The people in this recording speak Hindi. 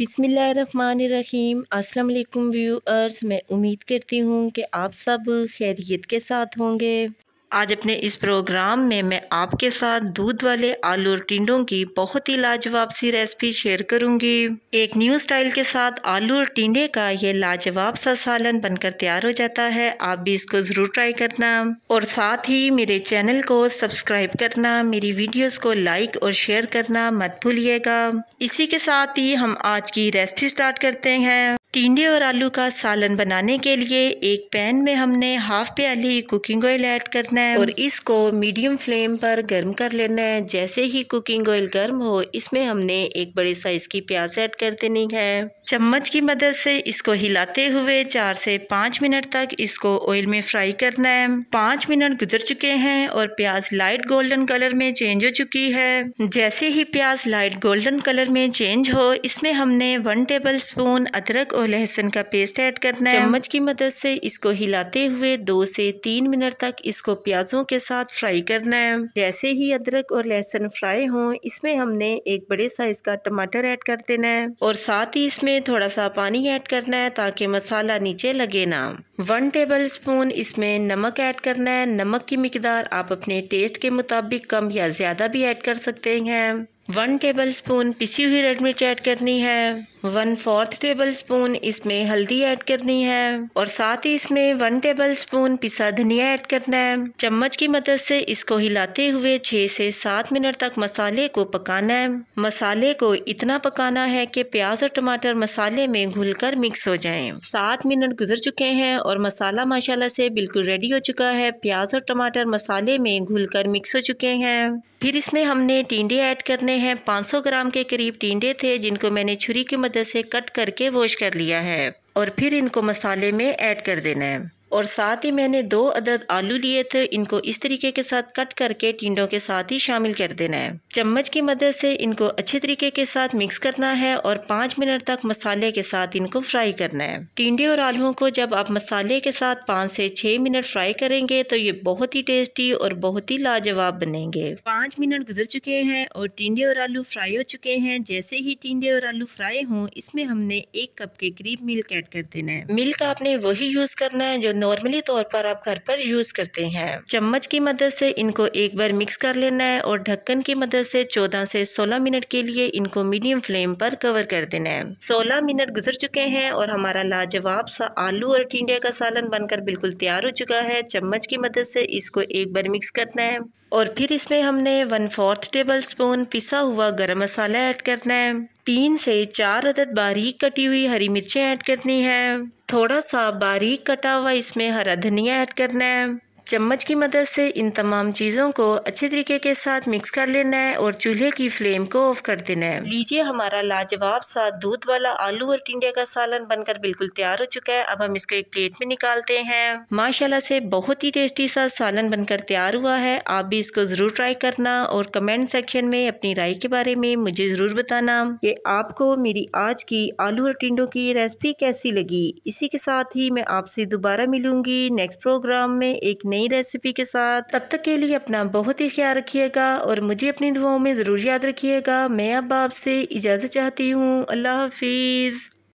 बिसमीम् अस्सलाम वालेकुम व्यूअर्स मैं उम्मीद करती हूँ कि आप सब खैरियत के साथ होंगे आज अपने इस प्रोग्राम में मैं आपके साथ दूध वाले आलू और टिंडों की बहुत ही लाजवाब सी रेसिपी शेयर करूंगी एक न्यू स्टाइल के साथ आलू और टिंडे का ये लाजवाब सा सालन बनकर तैयार हो जाता है आप भी इसको ज़रूर ट्राई करना और साथ ही मेरे चैनल को सब्सक्राइब करना मेरी वीडियोज को लाइक और शेयर करना मत भूलिएगा इसी के साथ ही हम आज की रेसिपी स्टार्ट करते हैं टिंडे और आलू का सालन बनाने के लिए एक पैन में हमने हाफ प्याली कुकिंग ऑयल ऐड करना है और इसको मीडियम फ्लेम पर गर्म कर लेना है जैसे ही कुकिंग ऑयल गर्म हो इसमें हमने एक बड़े साइज़ की प्याज ऐड कर देनी है चम्मच की मदद से इसको हिलाते हुए चार से पाँच मिनट तक इसको ऑयल में फ्राई करना है पाँच मिनट गुजर चुके हैं और प्याज लाइट गोल्डन कलर में चेंज हो चुकी है जैसे ही प्याज लाइट गोल्डन कलर में चेंज हो इसमें हमने वन टेबल स्पून अदरक और लहसुन का पेस्ट ऐड करना है चम्मच की मदद से इसको हिलाते हुए दो से तीन मिनट तक इसको प्याजों के साथ फ्राई करना है जैसे ही अदरक और लहसुन फ्राई हो इसमें हमने एक बड़े साइज का टमाटर ऐड कर देना है और साथ ही इसमें थोड़ा सा पानी ऐड करना है ताकि मसाला नीचे लगे ना वन टेबल स्पून इसमें नमक ऐड करना है नमक की मकदार आप अपने टेस्ट के मुताबिक कम या ज़्यादा भी ऐड कर सकते हैं वन टेबल स्पून पिसी हुई रेड मिर्च ऐड करनी है वन फोर्थ टेबल स्पून इसमें हल्दी ऐड करनी है और साथ ही इसमें वन टेबल स्पून पिसा धनिया ऐड करना है चम्मच की मदद से इसको हिलाते हुए छः से सात मिनट तक मसाले को पकाना है मसाले को इतना पकाना है कि प्याज और टमाटर मसाले में घुलकर मिक्स हो जाएं। सात मिनट गुजर चुके हैं और मसाला माशाला से बिल्कुल रेडी हो चुका है प्याज और टमाटर मसाले में कर मिक्स हो चुके हैं फिर इसमें हमने टिंडे ऐड करने में हैं 500 ग्राम के करीब टींडे थे जिनको मैंने छुरी की मदद से कट करके वॉश कर लिया है और फिर इनको मसाले में ऐड कर देना है और साथ ही मैंने दो अदद आलू लिए थे इनको इस तरीके के साथ कट करके टिंडों के साथ ही शामिल कर देना है चम्मच की मदद से इनको अच्छे तरीके के साथ मिक्स करना है और पाँच मिनट तक मसाले के साथ इनको फ्राई करना है टिंडे और आलुओं को जब आप मसाले के साथ पाँच से छः मिनट फ्राई करेंगे तो ये बहुत ही टेस्टी और बहुत ही लाजवाब बनेंगे पाँच मिनट गुजर चुके हैं और टिंडे और आलू फ्राई हो चुके हैं जैसे ही टिंडे और आलू फ्राई हों इसमें हमने एक कप के करीब मिल्क एड कर देना है मिल्क आपने वही यूज़ करना है जो नॉर्मली तौर पर आप घर पर यूज़ करते हैं चम्मच की मदद से इनको एक बार मिक्स कर लेना है और ढक्कन की मदद से चौदह से सोलह मिनट के लिए इनको मीडियम फ्लेम पर कवर कर देना है सोलह मिनट गुजर चुके हैं और हमारा लाजवाब सा आलू और टिंडिया का सालन बनकर बिल्कुल तैयार हो चुका है चम्मच की मदद से इसको एक बार मिक्स करना है और फिर इसमें हमने वन फोर्थ टेबल स्पून पिसा हुआ गर्म मसाला ऐड करना है तीन से चार अदद बारीक कटी हुई हरी मिर्चें ऐड करनी है थोड़ा सा बारीक कटा हुआ इसमें हरा धनिया ऐड करना है चम्मच की मदद से इन तमाम चीज़ों को अच्छे तरीके के साथ मिक्स कर लेना है और चूल्हे की फ्लेम को ऑफ कर देना है लीजिए हमारा लाजवाब सा दूध वाला आलू और टिंडे का सालन बनकर बिल्कुल तैयार हो चुका है अब हम इसको एक प्लेट में निकालते हैं माशाल्लाह से बहुत ही टेस्टी सा सालन बनकर तैयार हुआ है आप भी इसको ज़रूर ट्राई करना और कमेंट सेक्शन में अपनी राय के बारे में मुझे ज़रूर बताना की आपको मेरी आज की आलू और टिंडो की रेसिपी कैसी लगी इसी के साथ ही मैं आपसे दोबारा मिलूंगी नेक्स्ट प्रोग्राम में एक नई नई रेसिपी के साथ तब तक के लिए अपना बहुत ही ख्याल रखिएगा और मुझे अपनी दुआओं में ज़रूर याद रखिएगा मैं अब आपसे इजाज़त चाहती हूँ अल्लाह हाफिज़